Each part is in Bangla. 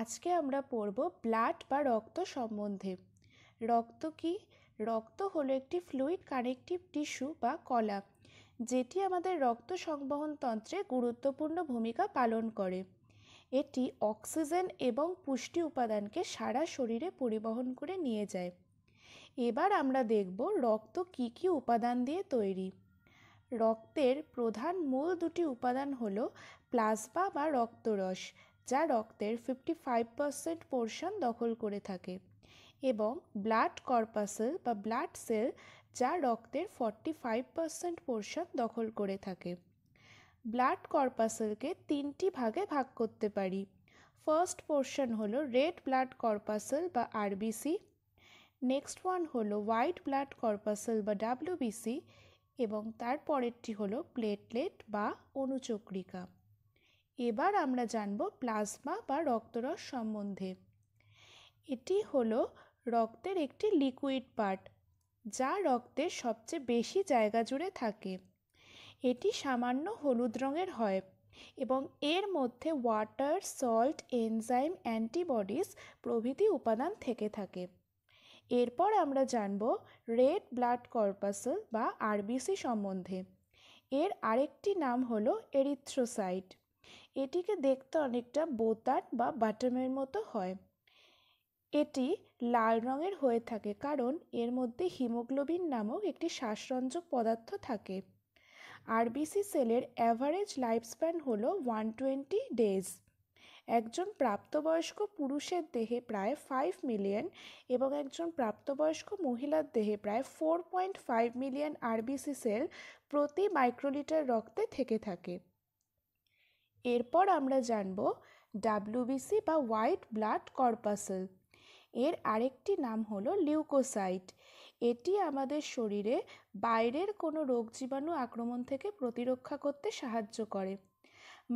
আজকে আমরা পড়ব ব্লাড বা রক্ত সম্বন্ধে রক্ত কি রক্ত হলো একটি ফ্লুইড কানেকটিভ টিস্যু বা কলা যেটি আমাদের রক্ত সংবহন তন্ত্রে গুরুত্বপূর্ণ ভূমিকা পালন করে এটি অক্সিজেন এবং পুষ্টি উপাদানকে সারা শরীরে পরিবহন করে নিয়ে যায় এবার আমরা দেখব রক্ত কি কি উপাদান দিয়ে তৈরি রক্তের প্রধান মূল দুটি উপাদান হল প্লাজমা বা রক্তরস যা রক্তের ফিফটি ফাইভ পার্সেন্ট পোর্শন দখল করে থাকে এবং ব্লাড কর্পাসেল বা ব্লাড সেল যা রক্তের ফর্টি ফাইভ পার্সেন্ট পোর্শন দখল করে থাকে ব্লাড কর্পাসেলকে তিনটি ভাগে ভাগ করতে পারি ফার্স্ট পোর্শন হলো রেড ব্লাড কর্পাসেল বা আরবিসি নেক্সট ওয়ান হলো হোয়াইট ব্লাড কর্পাসেল বা ডাব্লিউবিসি এবং তার পরেরটি হলো প্লেটলেট বা অনুচক্রিকা এবার আমরা জানব প্লাজমা বা রক্তরস সম্বন্ধে এটি হলো রক্তের একটি লিকুইড পার্ট যা রক্তের সবচেয়ে বেশি জায়গা জুড়ে থাকে এটি সামান্য হলুদ রঙের হয় এবং এর মধ্যে ওয়াটার সল্ট এনজাইম অ্যান্টিবডিস প্রভৃতি উপাদান থেকে থাকে এরপর আমরা জানব রেড ব্লাড কর্পাসল বা আরবিসি সম্বন্ধে এর আরেকটি নাম হলো এরিথ্রোসাইট এটিকে দেখতে অনেকটা বোতাম বা বাটামের মতো হয় এটি লাল রঙের হয়ে থাকে কারণ এর মধ্যে হিমোগ্লোবিন নামক একটি শ্বাসরঞ্জক পদার্থ থাকে আরবিসি সেলের অ্যাভারেজ স্প্যান হল ওয়ান টোয়েন্টি ডেজ একজন প্রাপ্তবয়স্ক পুরুষের দেহে প্রায় ফাইভ মিলিয়ন এবং একজন প্রাপ্তবয়স্ক মহিলার দেহে প্রায় four point five million RBC cell প্রতি মাইক্রোলিটার রক্তে থেকে থাকে এরপর আমরা জানব ডাব্লিউবিসি বা হোয়াইট ব্লাড কর্পাসেল এর আরেকটি নাম হলো লিউকোসাইট এটি আমাদের শরীরে বাইরের কোনো রোগ জীবাণু আক্রমণ থেকে প্রতিরক্ষা করতে সাহায্য করে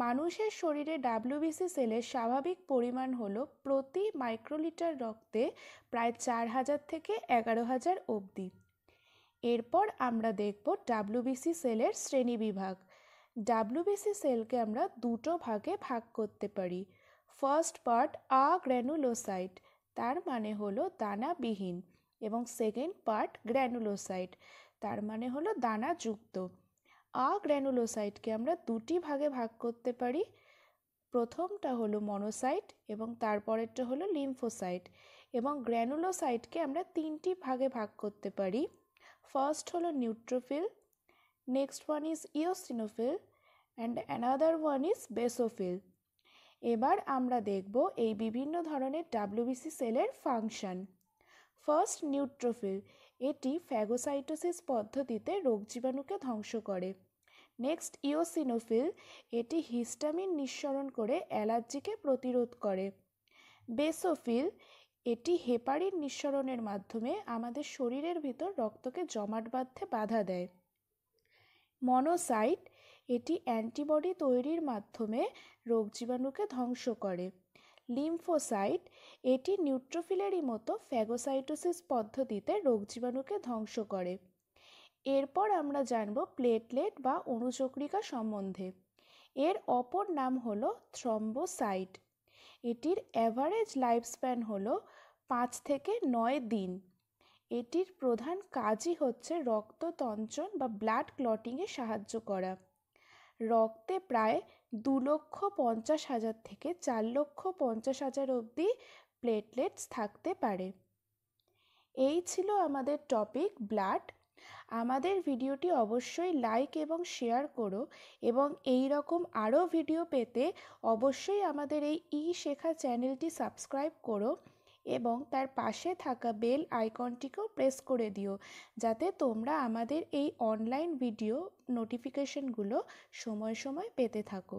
মানুষের শরীরে ডাব্লিউবিসি সেলের স্বাভাবিক পরিমাণ হলো প্রতি মাইক্রোলিটার রক্তে প্রায় চার হাজার থেকে এগারো হাজার অবধি এরপর আমরা দেখব ডাব্লিউবিসি সেলের শ্রেণীবিভাগ ডাব্লুবিসি সেলকে আমরা দুটো ভাগে ভাগ করতে পারি ফার্স্ট পার্ট আ গ্র্যানুলোসাইট তার মানে হলো দানাবিহীন এবং সেকেন্ড পার্ট গ্র্যানুলোসাইট তার মানে হলো দানাযুক্ত গ্র্যানুলোসাইটকে আমরা দুটি ভাগে ভাগ করতে পারি প্রথমটা হলো মনোসাইট এবং তারপরেরটা হলো লিম্ফোসাইট এবং গ্র্যানুলোসাইটকে আমরা তিনটি ভাগে ভাগ করতে পারি ফার্স্ট হলো neutrophil next one is eosinophil and another one is basophil এবার আমরা দেখব এই বিভিন্ন ধরনের ডাব্লিউবিসি সেলের ফাংশন ফার্স্ট নিউট্রোফিল এটি ফ্যাগোসাইটোসিস পদ্ধতিতে রোগ জীবাণুকে ধ্বংস করে নেক্সট ইওসিনোফিল এটি হিস্টামিন নিঃসরণ করে অ্যালার্জিকে প্রতিরোধ করে বেসোফিল এটি হেপারিন নিঃসরণের মাধ্যমে আমাদের শরীরের ভিতর রক্তকে জমাট বাঁধতে বাধা দেয় মনোসাইট এটি অ্যান্টিবডি তৈরির মাধ্যমে রোগ জীবাণুকে ধ্বংস করে লিম্ফোসাইট এটি নিউট্রোফিলেরই মতো ফ্যাগোসাইটোসিস পদ্ধতিতে রোগ জীবাণুকে ধ্বংস করে এরপর আমরা জানব প্লেটলেট বা অণুচক্রিকা সম্বন্ধে এর অপর নাম হল থ্রম্বোসাইট এটির অ্যাভারেজ লাইফ স্প্যান হল পাঁচ থেকে নয় দিন এটির প্রধান কাজই হচ্ছে রক্ত তঞ্চন বা ব্লাড ক্লটিংয়ে সাহায্য করা রক্তে প্রায় দু লক্ষ পঞ্চাশ হাজার থেকে চার লক্ষ পঞ্চাশ হাজার অবধি প্লেটলেটস থাকতে পারে এই ছিল আমাদের টপিক ব্লাড আমাদের ভিডিওটি অবশ্যই লাইক এবং শেয়ার করো এবং এই রকম আরও ভিডিও পেতে অবশ্যই আমাদের এই ই শেখা চ্যানেলটি সাবস্ক্রাইব করো এবং তার পাশে থাকা বেল আইকনটিকেও প্রেস করে দিও যাতে তোমরা আমাদের এই অনলাইন ভিডিও নোটিফিকেশনগুলো সময় সময় পেতে থাকো